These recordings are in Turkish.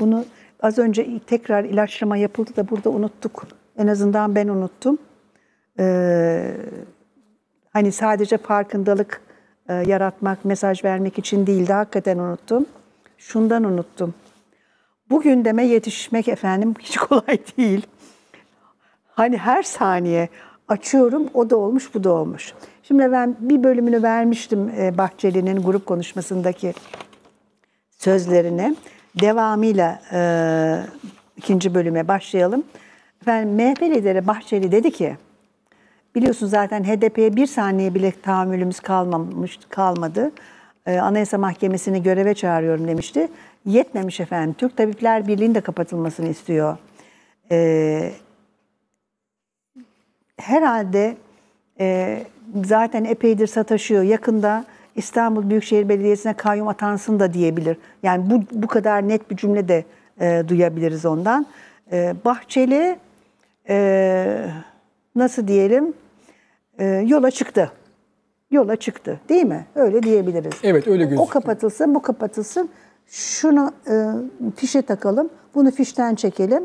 Bunu az önce tekrar ilaçlama yapıldı da burada unuttuk. En azından ben unuttum. Ee, hani sadece farkındalık e, yaratmak, mesaj vermek için değil de hakikaten unuttum. Şundan unuttum. Bu gündeme yetişmek efendim hiç kolay değil. Hani her saniye açıyorum o da olmuş bu da olmuş. Şimdi ben bir bölümünü vermiştim e, Bahçeli'nin grup konuşmasındaki sözlerini devamıyla e, ikinci bölüme başlayalım. Efendim MHP lideri Bahçeli dedi ki, biliyorsun zaten HDP'ye bir saniye bile tahammülümüz kalmamış, kalmadı. E, Anayasa Mahkemesi'ni göreve çağırıyorum demişti. Yetmemiş efendim. Türk Tabipler Birliği'nin de kapatılmasını istiyor. E, herhalde e, zaten epeydir sataşıyor. Yakında İstanbul Büyükşehir Belediyesi'ne kayyum atansın da diyebilir. Yani bu, bu kadar net bir cümle de e, duyabiliriz ondan. E, Bahçeli e, nasıl diyelim e, yola çıktı. Yola çıktı değil mi? Öyle diyebiliriz. Evet öyle gözüküyor. O kapatılsın bu kapatılsın. Şunu e, fişe takalım. Bunu fişten çekelim.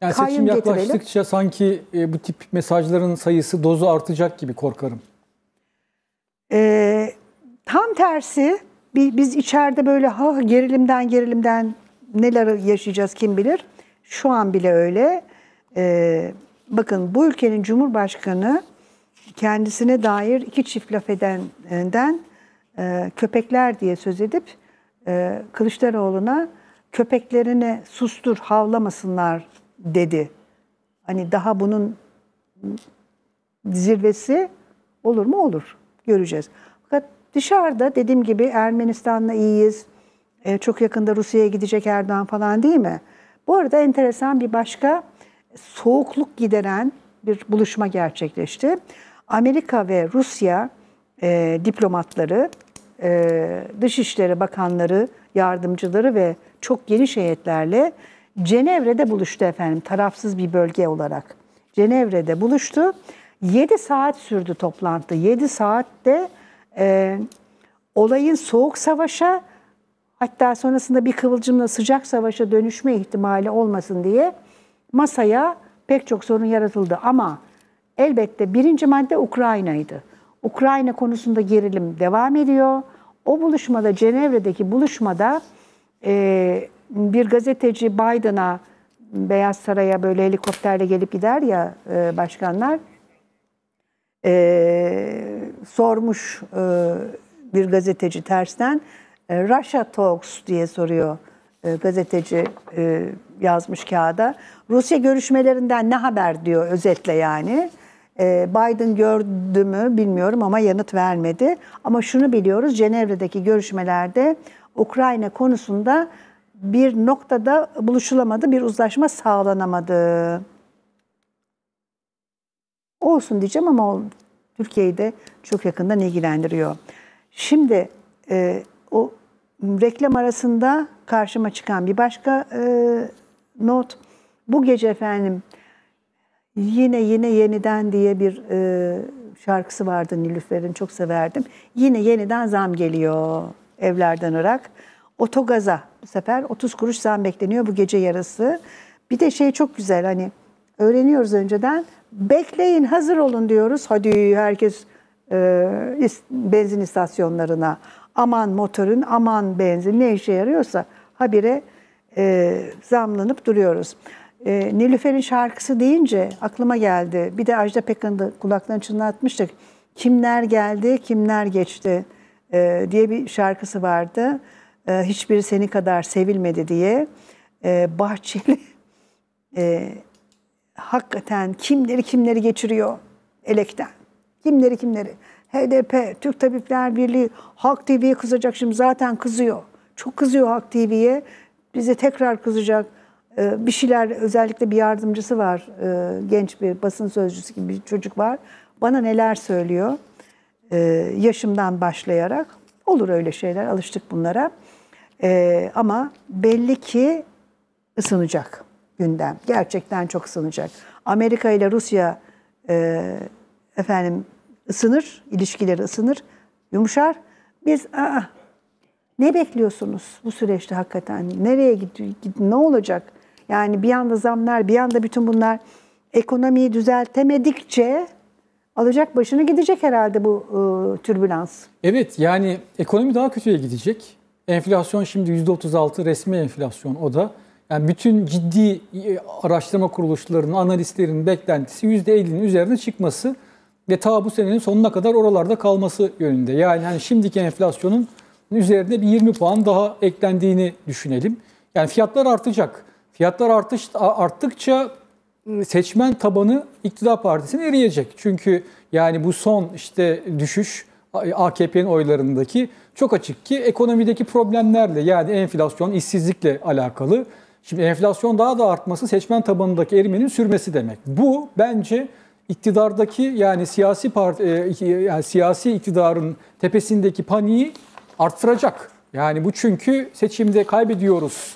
Yani kayyum seçim yaklaştıkça getirelim. sanki e, bu tip mesajların sayısı dozu artacak gibi korkarım. Ee, tersi biz içeride böyle ha gerilimden gerilimden neler yaşayacağız kim bilir. Şu an bile öyle. Ee, bakın bu ülkenin cumhurbaşkanı kendisine dair iki çift laf edenden e, köpekler diye söz edip e, Kılıçdaroğlu'na köpeklerini sustur havlamasınlar dedi. Hani daha bunun zirvesi olur mu olur göreceğiz. Dışarıda dediğim gibi Ermenistan'la iyiyiz. E, çok yakında Rusya'ya gidecek Erdoğan falan değil mi? Bu arada enteresan bir başka soğukluk gideren bir buluşma gerçekleşti. Amerika ve Rusya e, diplomatları, e, Dışişleri Bakanları, yardımcıları ve çok geniş heyetlerle Cenevre'de buluştu efendim tarafsız bir bölge olarak. Cenevre'de buluştu. 7 saat sürdü toplantı. 7 saatte e, olayın soğuk savaşa hatta sonrasında bir kıvılcımla sıcak savaşa dönüşme ihtimali olmasın diye masaya pek çok sorun yaratıldı. Ama elbette birinci madde Ukrayna'ydı. Ukrayna konusunda gerilim devam ediyor. O buluşmada, Cenevre'deki buluşmada e, bir gazeteci Biden'a, Beyaz Saray'a böyle helikopterle gelip gider ya e, başkanlar. E, sormuş e, bir gazeteci tersten. E, Russia Talks diye soruyor e, gazeteci e, yazmış kağıda. Rusya görüşmelerinden ne haber diyor özetle yani. E, Biden gördü mü bilmiyorum ama yanıt vermedi. Ama şunu biliyoruz Cenevre'deki görüşmelerde Ukrayna konusunda bir noktada buluşulamadı, bir uzlaşma sağlanamadı. Olsun diyeceğim ama Türkiye'yi de çok yakından ilgilendiriyor. Şimdi e, o reklam arasında karşıma çıkan bir başka e, not. Bu gece efendim yine yine yeniden diye bir e, şarkısı vardı Nilüfer'in çok severdim. Yine yeniden zam geliyor evlerden Irak. Otogaza bu sefer 30 kuruş zam bekleniyor bu gece yarısı. Bir de şey çok güzel hani öğreniyoruz önceden. Bekleyin hazır olun diyoruz. Hadi herkes e, benzin istasyonlarına aman motorun, aman benzin ne işe yarıyorsa habire e, zamlanıp duruyoruz. E, Nilüfer'in şarkısı deyince aklıma geldi. Bir de Ajda Pekkan'ı kulaklarını çınlatmıştık. Kimler geldi, kimler geçti e, diye bir şarkısı vardı. E, hiçbiri seni kadar sevilmedi diye. E, Bahçeli e, hakikaten kimleri kimleri geçiriyor elekten. Kimleri kimleri? HDP, Türk Tabipler Birliği, Halk TV'ye kızacak şimdi zaten kızıyor. Çok kızıyor Halk TV'ye. Bize tekrar kızacak ee, bir şeyler özellikle bir yardımcısı var. Ee, genç bir basın sözcüsü gibi bir çocuk var. Bana neler söylüyor ee, yaşımdan başlayarak. Olur öyle şeyler alıştık bunlara. Ama belli ki ısınacak gündem. Gerçekten çok ısınacak. Amerika ile Rusya e, efendim ısınır, ilişkileri ısınır, yumuşar. Biz aa, ne bekliyorsunuz bu süreçte hakikaten? Nereye gidiyor? Ne olacak? Yani bir anda zamlar, bir anda bütün bunlar ekonomiyi düzeltemedikçe alacak başını gidecek herhalde bu e, türbülans. Evet yani ekonomi daha kötüye gidecek. Enflasyon şimdi %36 resmi enflasyon o da. Yani bütün ciddi e, araştırma kuruluşlarının, analistlerin beklentisi %50'nin üzerine çıkması ve ta bu senenin sonuna kadar oralarda kalması yönünde. Yani hani şimdiki enflasyonun üzerine bir 20 puan daha eklendiğini düşünelim. Yani fiyatlar artacak. Fiyatlar artış arttıkça ıı, seçmen tabanı iktidar partisine eriyecek. Çünkü yani bu son işte düşüş AKP'nin oylarındaki çok açık ki ekonomideki problemlerle yani enflasyon, işsizlikle alakalı. Şimdi enflasyon daha da artması seçmen tabanındaki erimenin sürmesi demek. Bu bence iktidardaki yani siyasi parti e, yani siyasi iktidarın tepesindeki paniği arttıracak. Yani bu çünkü seçimde kaybediyoruz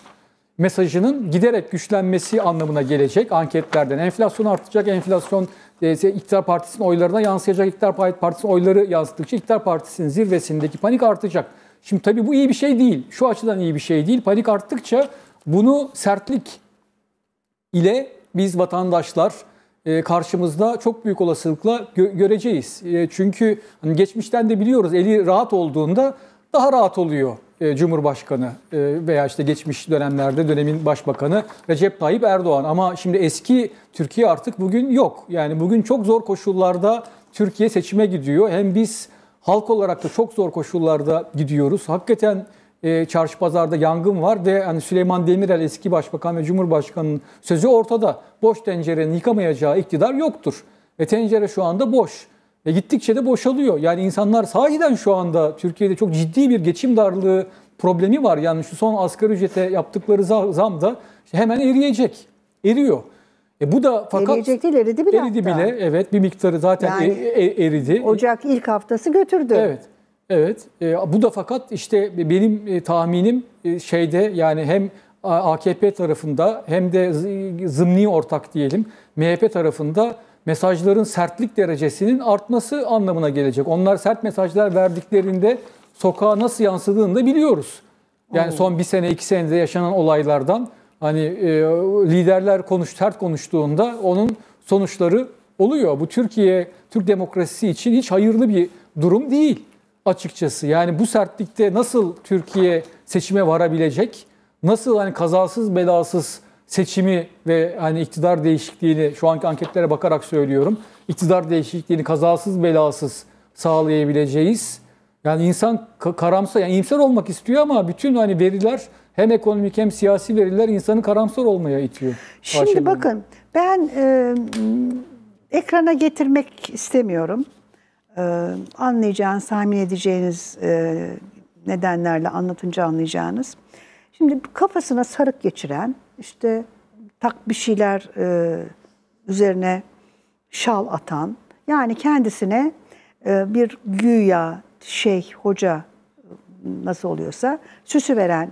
mesajının giderek güçlenmesi anlamına gelecek anketlerden. Enflasyon artacak, enflasyon e, İktidar Partisi'nin oylarına yansıyacak. İktidar Partisi'nin oyları yansıdıkça İktidar Partisi'nin zirvesindeki panik artacak. Şimdi tabii bu iyi bir şey değil. Şu açıdan iyi bir şey değil. Panik arttıkça bunu sertlik ile biz vatandaşlar e, karşımızda çok büyük olasılıkla gö- göreceğiz. E, çünkü hani geçmişten de biliyoruz eli rahat olduğunda daha rahat oluyor e, Cumhurbaşkanı veya işte geçmiş dönemlerde dönemin başbakanı Recep Tayyip Erdoğan. Ama şimdi eski Türkiye artık bugün yok. Yani bugün çok zor koşullarda Türkiye seçime gidiyor. Hem biz halk olarak da çok zor koşullarda gidiyoruz. Hakikaten e, çarşı pazarda yangın var ve hani Süleyman Demirel eski başbakan ve cumhurbaşkanının sözü ortada. Boş tencerenin yıkamayacağı iktidar yoktur. Ve tencere şu anda boş. Ve gittikçe de boşalıyor. Yani insanlar sahiden şu anda Türkiye'de çok ciddi bir geçim darlığı problemi var. Yani şu son asgari ücrete yaptıkları zam da işte hemen eriyecek. Eriyor. E bu da fakat eriyecek değil eridi bile. Eridi hatta. bile evet bir miktarı zaten yani, e, e, eridi. Ocak ilk haftası götürdü. Evet. Evet. E, bu da fakat işte benim e, tahminim e, şeyde yani hem AKP tarafında hem de zımni ortak diyelim MHP tarafında mesajların sertlik derecesinin artması anlamına gelecek. Onlar sert mesajlar verdiklerinde sokağa nasıl yansıdığını da biliyoruz. Yani son bir sene iki senede yaşanan olaylardan hani e, liderler konuş sert konuştuğunda onun sonuçları oluyor. Bu Türkiye Türk demokrasisi için hiç hayırlı bir durum değil açıkçası. Yani bu sertlikte nasıl Türkiye seçime varabilecek? Nasıl hani kazasız belasız seçimi ve hani iktidar değişikliğini şu anki anketlere bakarak söylüyorum. İktidar değişikliğini kazasız belasız sağlayabileceğiz. Yani insan karamsar, yani imsar olmak istiyor ama bütün hani veriler hem ekonomik hem siyasi veriler insanı karamsar olmaya itiyor. Şimdi bakın ben e, ekrana getirmek istemiyorum. Ee, anlayacağınız, tahmin edeceğiniz e, nedenlerle anlatınca anlayacağınız. Şimdi kafasına sarık geçiren, işte tak bir şeyler e, üzerine şal atan, yani kendisine e, bir güya şey, hoca nasıl oluyorsa süsü veren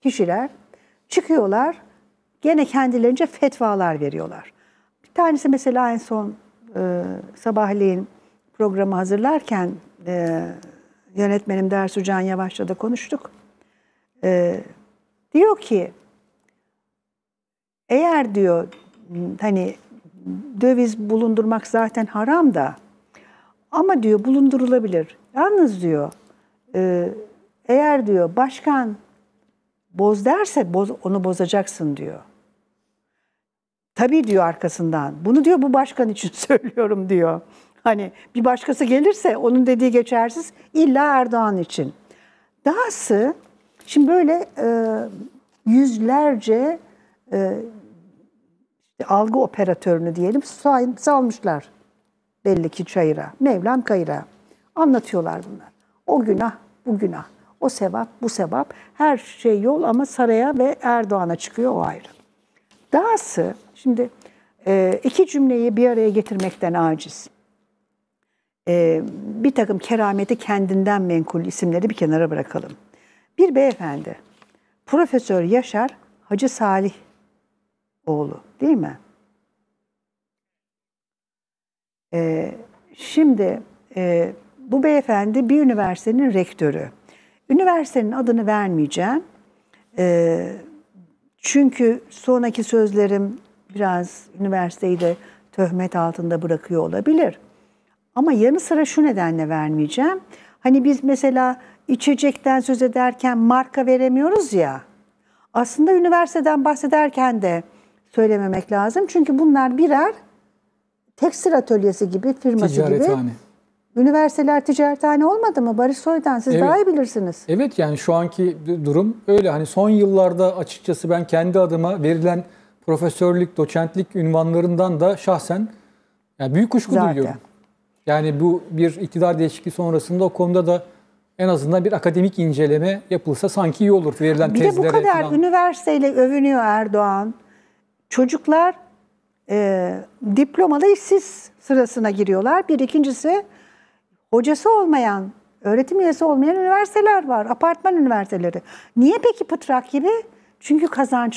kişiler çıkıyorlar, gene kendilerince fetvalar veriyorlar. Bir tanesi mesela en son e, sabahleyin programı hazırlarken e, yönetmenim ders Can Yavaş'la da konuştuk. E, diyor ki eğer diyor hani döviz bulundurmak zaten haram da ama diyor bulundurulabilir. Yalnız diyor e, eğer diyor başkan boz derse boz, onu bozacaksın diyor. Tabii diyor arkasından. Bunu diyor bu başkan için söylüyorum diyor. Hani bir başkası gelirse onun dediği geçersiz illa Erdoğan için. Dahası şimdi böyle e, yüzlerce e, algı operatörünü diyelim salmışlar belli ki çayıra. Mevlam kayıra. Anlatıyorlar bunlar. O günah, bu günah. O sevap, bu sevap. Her şey yol ama saraya ve Erdoğan'a çıkıyor o ayrı. Dahası şimdi e, iki cümleyi bir araya getirmekten aciz e, bir takım kerameti kendinden menkul isimleri bir kenara bırakalım. Bir beyefendi, Profesör Yaşar Hacı Salih oğlu değil mi? E, şimdi e, bu beyefendi bir üniversitenin rektörü. Üniversitenin adını vermeyeceğim. E, çünkü sonraki sözlerim biraz üniversiteyi de töhmet altında bırakıyor olabilir. Ama yanı sıra şu nedenle vermeyeceğim. Hani biz mesela içecekten söz ederken marka veremiyoruz ya. Aslında üniversiteden bahsederken de söylememek lazım. Çünkü bunlar birer tekstil atölyesi gibi, firması Ticarethane. gibi. Hani. Üniversiteler ticarethane olmadı mı Barış Soy'dan? Siz evet. daha iyi bilirsiniz. Evet yani şu anki durum öyle. Hani son yıllarda açıkçası ben kendi adıma verilen profesörlük, doçentlik ünvanlarından da şahsen yani büyük kuşku Zaten. duyuyorum. Yani bu bir iktidar değişikliği sonrasında o konuda da en azından bir akademik inceleme yapılsa sanki iyi olur verilen bir tezlere. Bir de bu kadar falan. üniversiteyle övünüyor Erdoğan. Çocuklar e, diplomalı işsiz sırasına giriyorlar. Bir ikincisi hocası olmayan, öğretim üyesi olmayan üniversiteler var. Apartman üniversiteleri. Niye peki pıtrak gibi? Çünkü kazançlı.